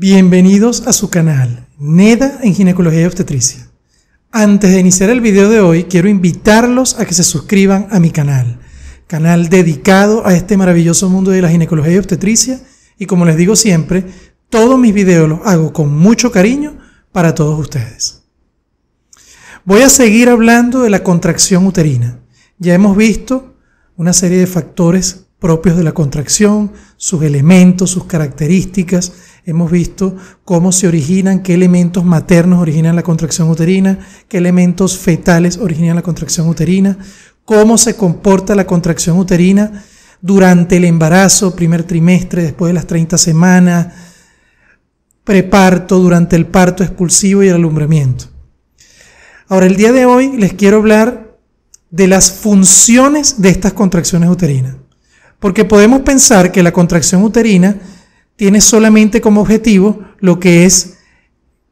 Bienvenidos a su canal, NEDA en Ginecología y Obstetricia. Antes de iniciar el video de hoy, quiero invitarlos a que se suscriban a mi canal, canal dedicado a este maravilloso mundo de la ginecología y obstetricia. Y como les digo siempre, todos mis videos los hago con mucho cariño para todos ustedes. Voy a seguir hablando de la contracción uterina. Ya hemos visto una serie de factores propios de la contracción, sus elementos, sus características, Hemos visto cómo se originan, qué elementos maternos originan la contracción uterina, qué elementos fetales originan la contracción uterina, cómo se comporta la contracción uterina durante el embarazo, primer trimestre, después de las 30 semanas, preparto, durante el parto expulsivo y el alumbramiento. Ahora, el día de hoy les quiero hablar de las funciones de estas contracciones uterinas, porque podemos pensar que la contracción uterina tiene solamente como objetivo lo que es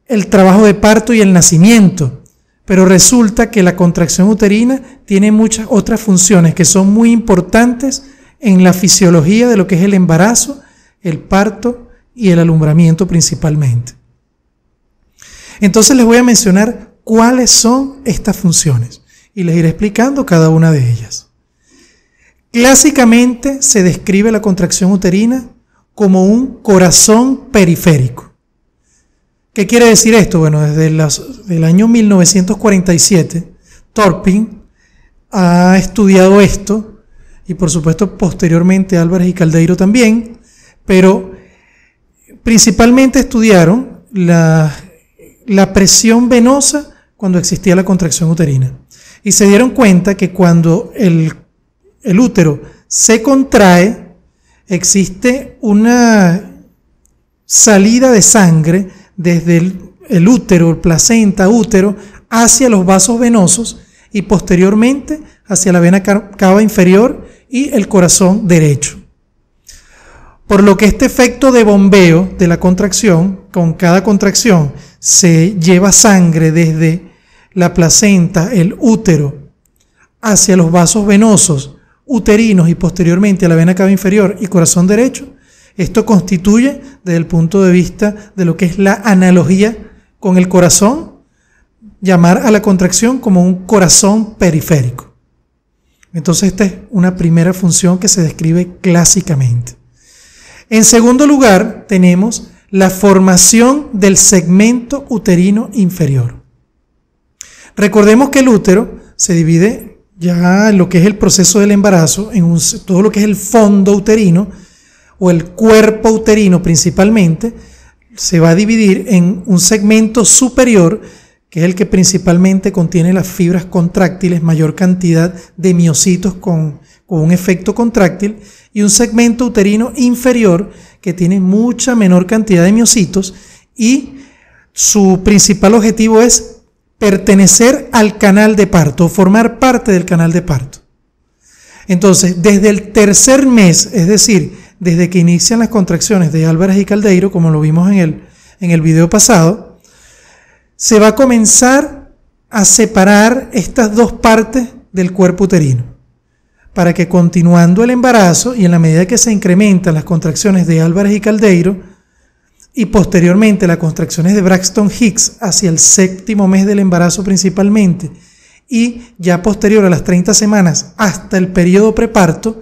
el trabajo de parto y el nacimiento. Pero resulta que la contracción uterina tiene muchas otras funciones que son muy importantes en la fisiología de lo que es el embarazo, el parto y el alumbramiento principalmente. Entonces les voy a mencionar cuáles son estas funciones y les iré explicando cada una de ellas. Clásicamente se describe la contracción uterina como un corazón periférico. ¿Qué quiere decir esto? Bueno, desde el año 1947, Torpin ha estudiado esto y por supuesto posteriormente Álvarez y Caldeiro también, pero principalmente estudiaron la, presión venosa cuando existía la contracción uterina. Y se dieron cuenta que cuando el útero se contrae, existe una salida de sangre desde el, útero, placenta, útero, hacia los vasos venosos y posteriormente hacia la vena cava inferior y el corazón derecho. Por lo que este efecto de bombeo de la contracción, con cada contracción se lleva sangre desde la placenta, el útero, hacia los vasos venosos uterinos y posteriormente a la vena cava inferior y corazón derecho, esto constituye, desde el punto de vista de lo que es la analogía con el corazón, llamar a la contracción como un corazón periférico. Entonces esta es una primera función que se describe clásicamente. En segundo lugar, tenemos la formación del segmento uterino inferior. Recordemos que el útero se divide ya lo que es el proceso del embarazo, en todo lo que es el fondo uterino o el cuerpo uterino principalmente, se va a dividir en un segmento superior, que es el que principalmente contiene las fibras contráctiles, mayor cantidad de miocitos con, con un efecto contráctil, y un segmento uterino inferior, que tiene mucha menor cantidad de miocitos, y su principal objetivo es pertenecer al canal de parto, formar parte del canal de parto. Entonces, desde el tercer mes, es decir, desde que inician las contracciones de Álvarez y Caldeiro, como lo vimos en el, en el video pasado, se va a comenzar a separar estas dos partes del cuerpo uterino para que continuando el embarazo y en la medida que se incrementan las contracciones de Álvarez y Caldeiro, y posteriormente las contracciones de Braxton Hicks hacia el séptimo mes del embarazo principalmente y ya posterior a las 30 semanas hasta el periodo preparto,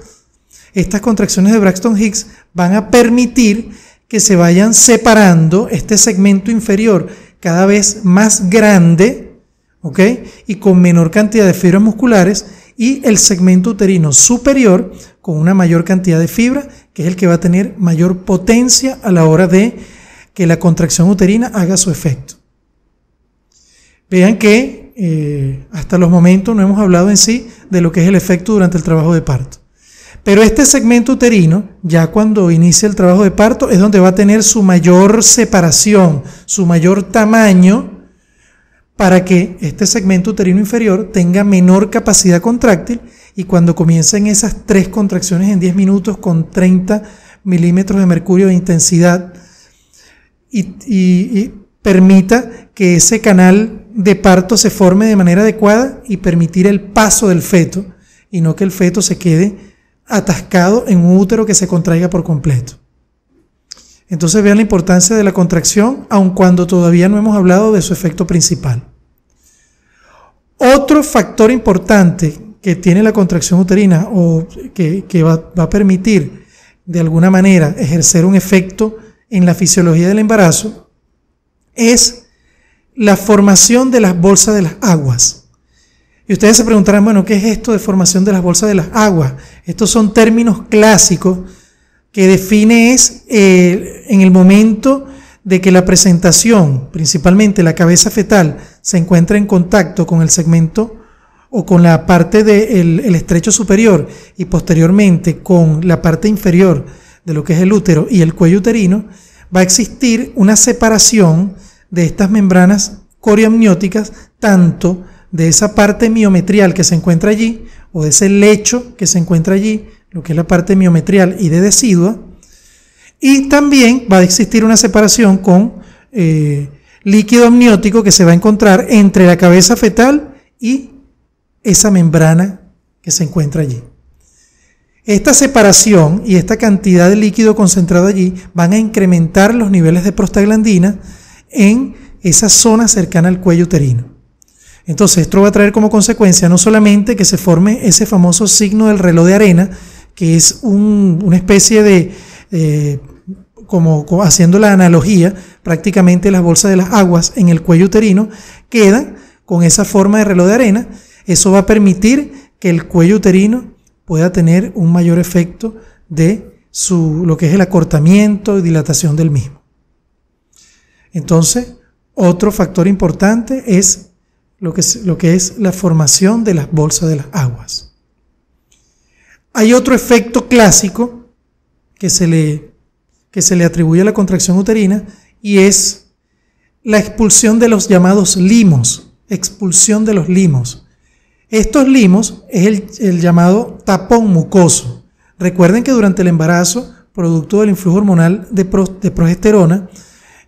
estas contracciones de Braxton Hicks van a permitir que se vayan separando este segmento inferior cada vez más grande, Y con menor cantidad de fibras musculares y el segmento uterino superior con una mayor cantidad de fibra, que es el que va a tener mayor potencia a la hora de que la contracción uterina haga su efecto. Vean que eh, hasta los momentos no hemos hablado en sí de lo que es el efecto durante el trabajo de parto. Pero este segmento uterino, ya cuando inicia el trabajo de parto, es donde va a tener su mayor separación, su mayor tamaño, para que este segmento uterino inferior tenga menor capacidad contráctil y cuando comiencen esas tres contracciones en 10 minutos con 30 milímetros de mercurio de intensidad, y, permita que ese canal de parto se forme de manera adecuada y permitir el paso del feto y no que el feto se quede atascado en un útero que se contraiga por completo. Entonces vean la importancia de la contracción, aun cuando todavía no hemos hablado de su efecto principal. Otro factor importante que tiene la contracción uterina o que, va, a permitir de alguna manera ejercer un efecto en la fisiología del embarazo es la formación de las bolsas de las aguas. Y ustedes se preguntarán, bueno, ¿qué es esto de formación de las bolsas de las aguas? Estos son términos clásicos que define es eh, en el momento de que la presentación, principalmente la cabeza fetal, se encuentra en contacto con el segmento o con la parte del estrecho superior y posteriormente con la parte inferior de lo que es el útero y el cuello uterino, va a existir una separación de estas membranas corioamnióticas, tanto de esa parte miometrial que se encuentra allí, o de ese lecho que se encuentra allí, lo que es la parte miometrial y de decidua, y también va a existir una separación con eh, líquido amniótico que se va a encontrar entre la cabeza fetal y esa membrana que se encuentra allí. Esta separación y esta cantidad de líquido concentrado allí van a incrementar los niveles de prostaglandina en esa zona cercana al cuello uterino. Entonces, esto va a traer como consecuencia no solamente que se forme ese famoso signo del reloj de arena, que es una especie de, eh, como, como haciendo la analogía, prácticamente las bolsas de las aguas en el cuello uterino quedan con esa forma de reloj de arena. Eso va a permitir que el cuello uterino pueda tener un mayor efecto de lo que es el acortamiento y dilatación del mismo. Entonces, otro factor importante es lo que, es lo que es la formación de las bolsas de las aguas. Hay otro efecto clásico que se le, que se le atribuye a la contracción uterina y es la expulsión de los llamados limos, expulsión de los limos. Estos limos es el, llamado tapón mucoso. Recuerden que durante el embarazo, producto del influjo hormonal de, progesterona,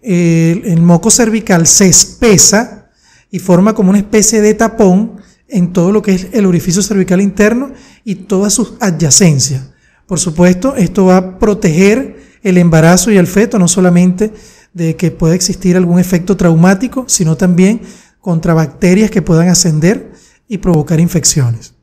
el moco cervical se espesa y forma como una especie de tapón en todo lo que es el orificio cervical interno y todas sus adyacencias. Por supuesto, esto va a proteger el embarazo y el feto, no solamente de que pueda existir algún efecto traumático, sino también contra bacterias que puedan ascender y provocar infecciones.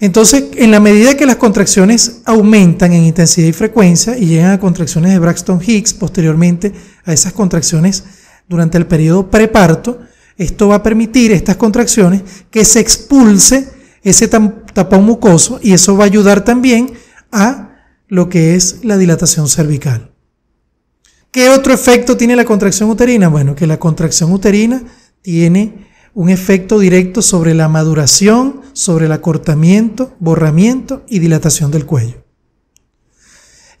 Entonces, en la medida que las contracciones aumentan en intensidad y frecuencia y llegan a contracciones de Braxton Hicks, posteriormente a esas contracciones durante el periodo preparto, esto va a permitir estas contracciones que se expulse ese tapón mucoso y eso va a ayudar también a lo que es la dilatación cervical. ¿Qué otro efecto tiene la contracción uterina? Bueno, que la contracción uterina tiene un efecto directo sobre la maduración, sobre el acortamiento, borramiento y dilatación del cuello.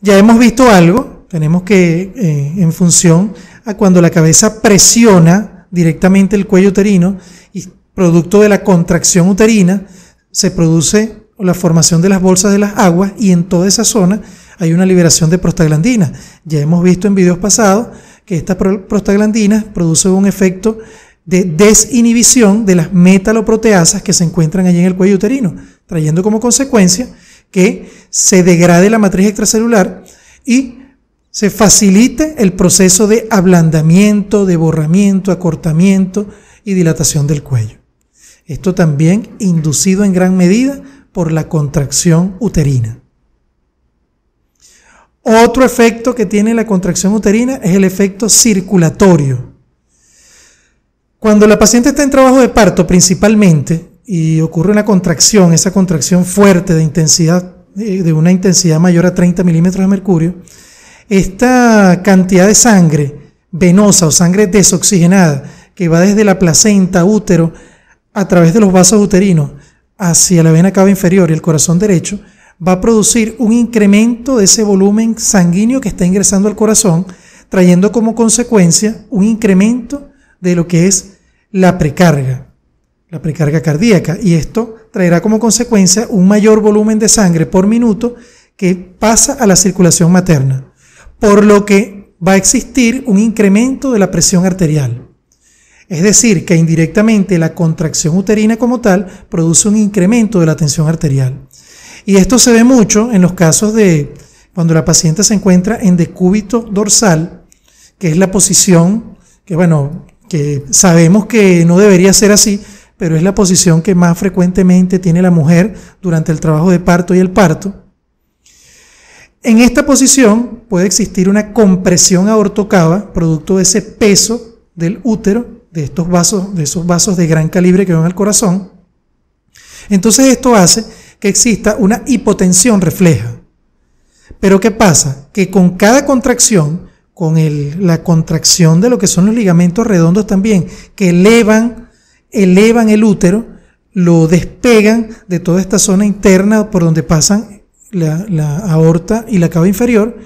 Ya hemos visto algo, tenemos que eh, en función a cuando la cabeza presiona directamente el cuello uterino y producto de la contracción uterina se produce la formación de las bolsas de las aguas y en toda esa zona hay una liberación de prostaglandinas. Ya hemos visto en videos pasados que esta prostaglandina produce un efecto de desinhibición de las metaloproteasas que se encuentran allí en el cuello uterino, trayendo como consecuencia que se degrade la matriz extracelular y se facilite el proceso de ablandamiento, de borramiento, acortamiento y dilatación del cuello. Esto también inducido en gran medida por la contracción uterina. Otro efecto que tiene la contracción uterina es el efecto circulatorio. Cuando la paciente está en trabajo de parto principalmente y ocurre una contracción, esa contracción fuerte de intensidad, eh, de una intensidad mayor a 30 milímetros de mercurio, esta cantidad de sangre venosa o sangre desoxigenada que va desde la placenta, útero, a través de los vasos uterinos hacia la vena cava inferior y el corazón derecho, va a producir un incremento de ese volumen sanguíneo que está ingresando al corazón, trayendo como consecuencia un incremento de lo que es la precarga, la precarga cardíaca. Y esto traerá como consecuencia un mayor volumen de sangre por minuto que pasa a la circulación materna, por lo que va a existir un incremento de la presión arterial. Es decir, que indirectamente la contracción uterina como tal produce un incremento de la tensión arterial. Y esto se ve mucho en los casos de cuando la paciente se encuentra en decúbito dorsal, que es la posición que, bueno, que sabemos que no debería ser así, pero es la posición que más frecuentemente tiene la mujer durante el trabajo de parto y el parto. En esta posición puede existir una compresión aortocava, producto de ese peso del útero, de estos vasos, de esos vasos de gran calibre que van al corazón. Entonces esto hace que exista una hipotensión refleja. Pero ¿qué pasa? Que con cada contracción con la contracción de lo que son los ligamentos redondos también, que elevan, elevan el útero, lo despegan de toda esta zona interna por donde pasan la, aorta y la cava inferior.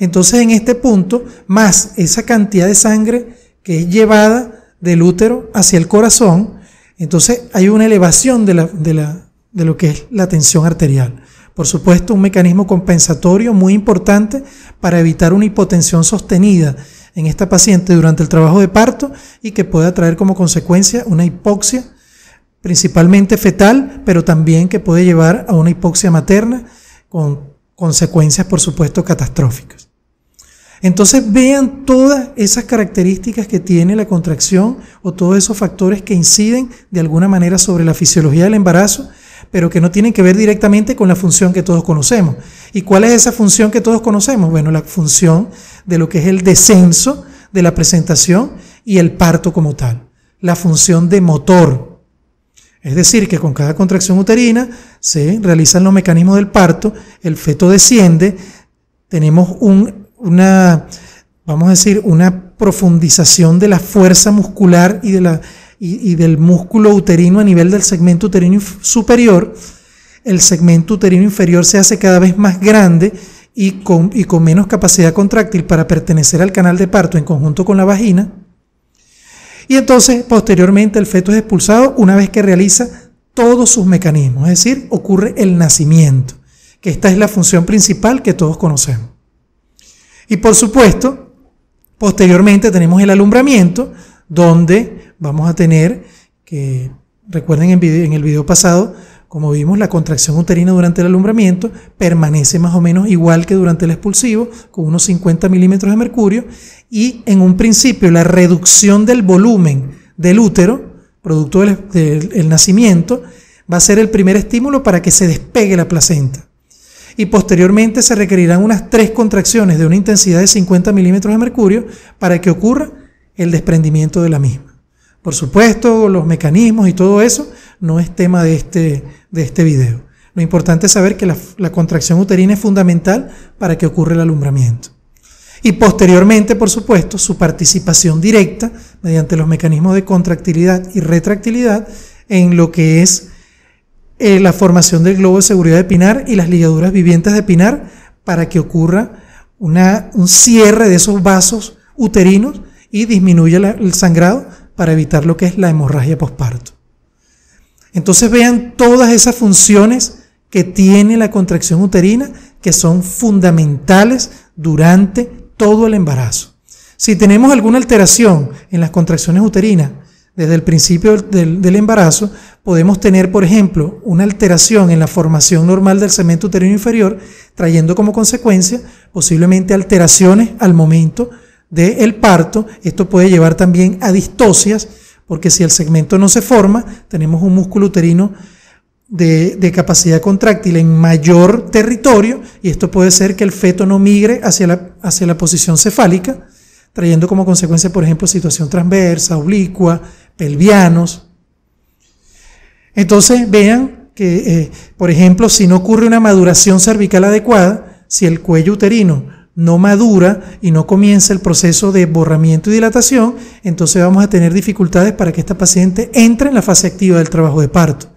Entonces en este punto, más esa cantidad de sangre que es llevada del útero hacia el corazón, entonces hay una elevación de lo que es la tensión arterial. Por supuesto, un mecanismo compensatorio muy importante para evitar una hipotensión sostenida en esta paciente durante el trabajo de parto y que pueda traer como consecuencia una hipoxia principalmente fetal, pero también que puede llevar a una hipoxia materna con consecuencias, por supuesto, catastróficas. Entonces vean todas esas características que tiene la contracción o todos esos factores que inciden de alguna manera sobre la fisiología del embarazo pero que no tienen que ver directamente con la función que todos conocemos. ¿Y cuál es esa función que todos conocemos? Bueno, la función de lo que es el descenso de la presentación y el parto como tal, la función de motor. Es decir, que con cada contracción uterina se realizan los mecanismos del parto, el feto desciende, tenemos una, vamos a decir, una profundización de la fuerza muscular y de la y, del músculo uterino a nivel del segmento uterino superior, el segmento uterino inferior se hace cada vez más grande y con, y con menos capacidad contráctil para pertenecer al canal de parto en conjunto con la vagina. Y entonces, posteriormente, el feto es expulsado una vez que realiza todos sus mecanismos, es decir, ocurre el nacimiento, que esta es la función principal que todos conocemos. Y por supuesto, posteriormente tenemos el alumbramiento, donde vamos a tener que, recuerden en, el video pasado, como vimos, la contracción uterina durante el alumbramiento permanece más o menos igual que durante el expulsivo, con unos 50 milímetros de mercurio, y en un principio la reducción del volumen del útero, producto del, nacimiento, va a ser el primer estímulo para que se despegue la placenta. Y posteriormente se requerirán unas tres contracciones de una intensidad de 50 milímetros de mercurio para que ocurra el desprendimiento de la misma. Por supuesto, los mecanismos y todo eso no es tema de este, de este video. Lo importante es saber que la, contracción uterina es fundamental para que ocurra el alumbramiento. Y posteriormente, por supuesto, su participación directa mediante los mecanismos de contractilidad y retractilidad en lo que es eh, la formación del globo de seguridad de Pinar y las ligaduras vivientes de Pinar para que ocurra un cierre de esos vasos uterinos y disminuye el sangrado para evitar lo que es la hemorragia posparto. Entonces vean todas esas funciones que tiene la contracción uterina que son fundamentales durante todo el embarazo. Si tenemos alguna alteración en las contracciones uterinas desde el principio del, embarazo, podemos tener, por ejemplo, una alteración en la formación normal del cemento uterino inferior, trayendo como consecuencia posiblemente alteraciones al momento del el parto. Esto puede llevar también a distosias, porque si el segmento no se forma, tenemos un músculo uterino de, capacidad contráctil en mayor territorio y esto puede ser que el feto no migre hacia la, hacia la posición cefálica, trayendo como consecuencia, por ejemplo, situación transversa, oblicua, pelvianos. Entonces, vean que, eh, por ejemplo, si no ocurre una maduración cervical adecuada, si el cuello uterino no madura y no comienza el proceso de borramiento y dilatación, entonces vamos a tener dificultades para que esta paciente entre en la fase activa del trabajo de parto,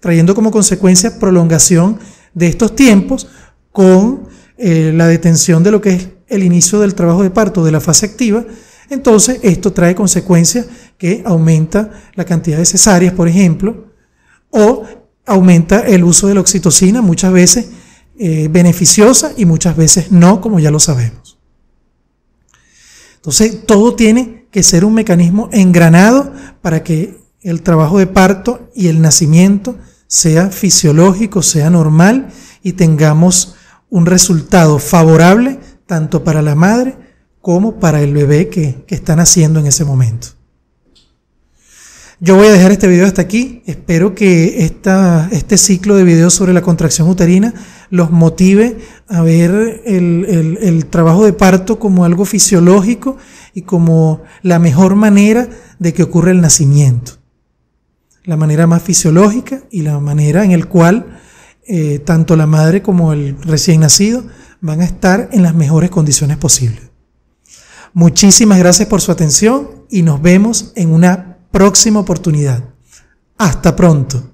trayendo como consecuencia prolongación de estos tiempos con eh, la detención de lo que es el inicio del trabajo de parto de la fase activa. Entonces esto trae consecuencias que aumenta la cantidad de cesáreas, por ejemplo, o aumenta el uso de la oxitocina muchas veces eh, beneficiosa y muchas veces no, como ya lo sabemos. Entonces, todo tiene que ser un mecanismo engranado para que el trabajo de parto y el nacimiento sea fisiológico, sea normal y tengamos un resultado favorable tanto para la madre como para el bebé que, que está naciendo en ese momento. Yo voy a dejar este video hasta aquí. Espero que esta, este ciclo de videos sobre la contracción uterina los motive a ver el, trabajo de parto como algo fisiológico y como la mejor manera de que ocurra el nacimiento. La manera más fisiológica y la manera en la cual eh, tanto la madre como el recién nacido van a estar en las mejores condiciones posibles. Muchísimas gracias por su atención y nos vemos en una próxima oportunidad. Hasta pronto.